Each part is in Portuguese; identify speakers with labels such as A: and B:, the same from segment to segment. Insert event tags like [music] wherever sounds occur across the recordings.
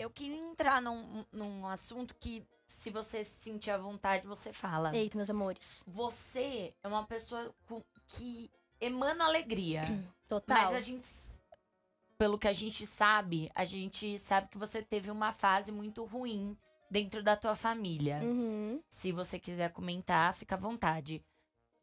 A: Eu queria entrar num, num assunto que, se você se sentir à vontade, você fala. Eita, meus amores. Você é uma pessoa com, que emana alegria. [clears throat] Total. Mas a gente, pelo que a gente sabe, a gente sabe que você teve uma fase muito ruim dentro da tua família. Uhum. Se você quiser comentar, fica à vontade.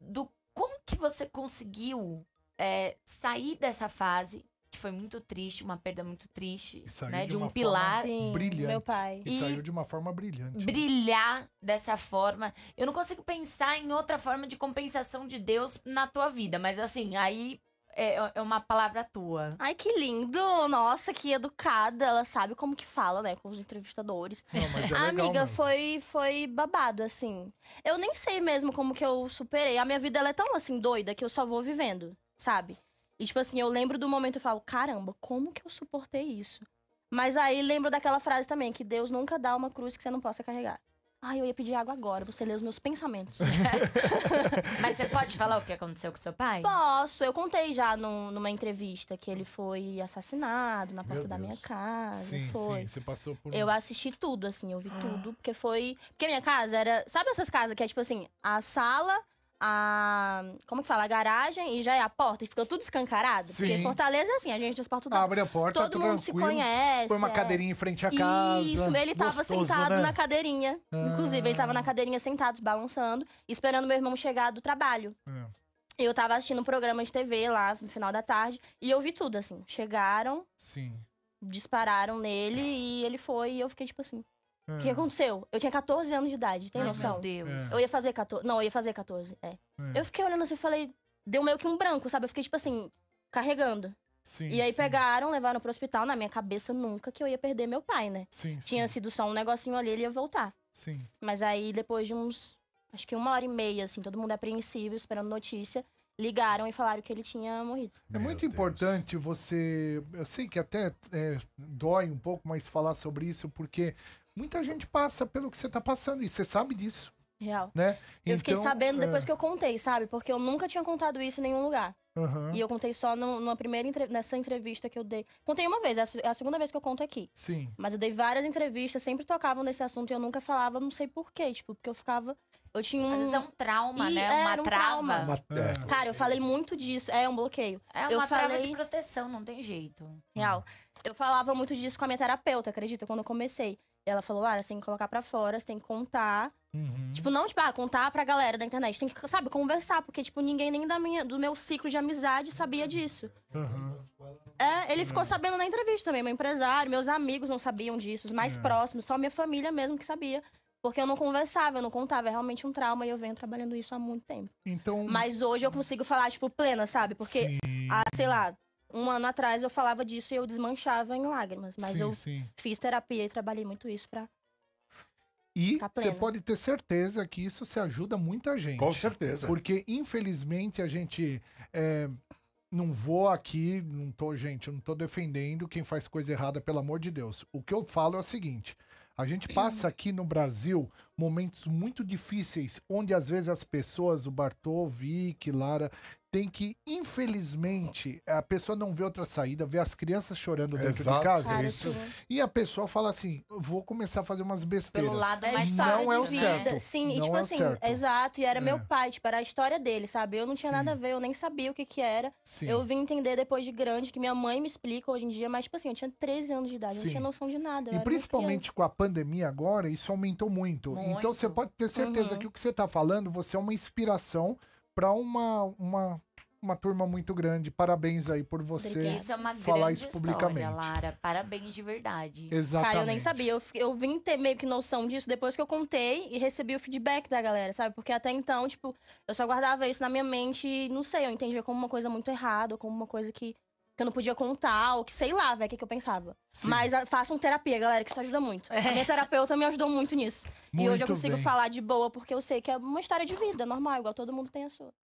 A: Do como que você conseguiu é, sair dessa fase que foi muito triste, uma perda muito triste, né? De, de um pilar. Sim, brilhante. Meu pai. E, e, saiu de
B: uma forma brilhante.
A: Né? Brilhar dessa forma. Eu não consigo pensar em outra forma de compensação de Deus na tua vida, mas assim, aí. É, é, uma palavra tua. Ai, que lindo! Nossa, que educada. Ela sabe como que
C: fala, né? Com os entrevistadores. Não, mas é Amiga, foi, foi babado, assim. Eu nem sei mesmo como que eu superei. A minha vida ela é tão, assim, doida que eu só vou vivendo, sabe? E, tipo assim, eu lembro do momento e falo, caramba, como que eu suportei isso? Mas aí lembro daquela frase também, que Deus nunca dá uma cruz que você não possa carregar. Ai, eu ia pedir água agora, você lê os meus pensamentos. [laughs] [laughs]
A: Mas você pode falar o que aconteceu com seu pai?
C: Posso, eu contei já num, numa entrevista que ele foi assassinado na porta da minha casa. Sim, foi. sim,
B: você passou por. Eu
C: assisti tudo, assim, eu vi ah. tudo, porque foi. Porque a minha casa era. Sabe essas casas que é tipo assim, a sala a. Como que fala? A garagem e já é a porta, e fica tudo escancarado. Sim. Porque Fortaleza é assim, a gente, as portas tudo. Abre a porta, todo mundo se conhece. Põe uma é. cadeirinha em frente à casa. Isso, ele tava gostoso, sentado né? na cadeirinha. Ah. Inclusive, ele tava na cadeirinha sentado, balançando, esperando meu irmão chegar do trabalho. É. Eu tava assistindo um programa de TV lá no final da tarde e eu vi tudo, assim. Chegaram. Sim. Dispararam nele e ele foi e eu fiquei tipo assim. Ah. O que aconteceu? Eu tinha 14 anos de idade, tem Ai, noção? Meu Deus. É. Eu ia fazer 14. Não, eu ia fazer 14. É. é. Eu fiquei olhando assim e falei. Deu meio que um branco, sabe? Eu fiquei, tipo assim, carregando. Sim, e aí sim. pegaram, levaram pro hospital, na minha cabeça nunca que eu ia perder meu pai, né? Sim, Tinha sim. sido só um negocinho ali, ele ia voltar. Sim. Mas aí, depois de uns. Acho que uma hora e meia, assim, todo mundo é apreensivo, esperando notícia ligaram e falaram que ele tinha morrido.
B: Meu é, é muito Deus. importante você. Eu sei que até é, dói um pouco, mas falar sobre isso, porque muita gente passa pelo que você tá passando e você sabe disso.
C: Real. Né? Eu então, fiquei sabendo depois é... que eu contei, sabe? Porque eu nunca tinha contado isso em nenhum lugar. Uhum. E eu contei só no, numa primeira entre... nessa entrevista que eu dei. Contei uma vez, é a segunda vez que eu conto aqui. Sim. Mas eu dei várias entrevistas, sempre tocavam nesse assunto e eu nunca falava, não sei porquê. Tipo, porque eu ficava. Eu tinha um. Às vezes é um trauma,
A: e, né? É, uma um trauma. Uma... É.
C: Cara, eu falei muito disso. É um bloqueio. É uma eu falei... de
A: proteção, não tem jeito.
C: Real. Eu falava muito disso com a minha terapeuta, acredita? Quando eu comecei. Ela falou, Lara, você tem que colocar pra fora, você tem que contar. Uhum. Tipo, não, tipo, ah, contar pra galera da internet. Tem que, sabe, conversar. Porque, tipo, ninguém nem da minha, do meu ciclo de amizade sabia disso. Uhum. É, ele ficou sabendo na entrevista também. Meu empresário, meus amigos não sabiam disso. Os mais uhum. próximos, só minha família mesmo que sabia. Porque eu não conversava, eu não contava. É realmente um trauma e eu venho trabalhando isso há muito tempo.
B: Então... Mas
C: hoje eu consigo falar, tipo, plena, sabe? Porque, ah, sei lá, um ano atrás eu falava disso e eu desmanchava em lágrimas. Mas sim, eu sim. fiz terapia e trabalhei muito isso pra.
B: E você pode ter certeza que isso se ajuda muita gente. Com certeza. Porque, infelizmente, a gente. É, não vou aqui, não tô, gente, não tô defendendo quem faz coisa errada, pelo amor de Deus. O que eu falo é o seguinte: a gente passa aqui no Brasil momentos muito difíceis, onde às vezes as pessoas, o Bartô, Vic, Lara, tem que, infelizmente, a pessoa não vê outra saída, vê as crianças chorando dentro Exato, de casa. Cara, isso. E a pessoa fala assim: vou começar a fazer umas besteiras. Pelo lado é não é o né? certo. Sim, não e tipo é assim,
C: exato. E era é. meu pai, tipo, era a história dele, sabe? Eu não tinha Sim. nada a ver, eu nem sabia o que que era. Sim. Eu vim entender depois de grande, que minha mãe me explica hoje em dia, mas, tipo assim, eu tinha 13 anos de idade, eu não tinha noção de nada. E principalmente
B: com a pandemia agora, isso aumentou muito. muito. Muito. Então você pode ter certeza uhum. que o que você está falando, você é uma inspiração para uma, uma uma turma muito grande. Parabéns aí por você isso é falar isso publicamente. História,
A: Lara. Parabéns de verdade.
B: Exatamente. Cara, eu nem
C: sabia. Eu, eu vim ter meio que noção disso depois que eu contei e recebi o feedback da galera, sabe? Porque até então, tipo, eu só guardava isso na minha mente e não sei, eu entendia como uma coisa muito errada, como uma coisa que que eu não podia contar, ou que sei lá, velho, o que, que eu pensava. Sim. Mas a, ah, façam terapia, galera, que isso ajuda muito. É. A minha terapeuta me ajudou muito nisso. Muito e hoje eu consigo bem. falar de boa, porque eu sei que é uma história de vida, normal, igual todo mundo tem a sua.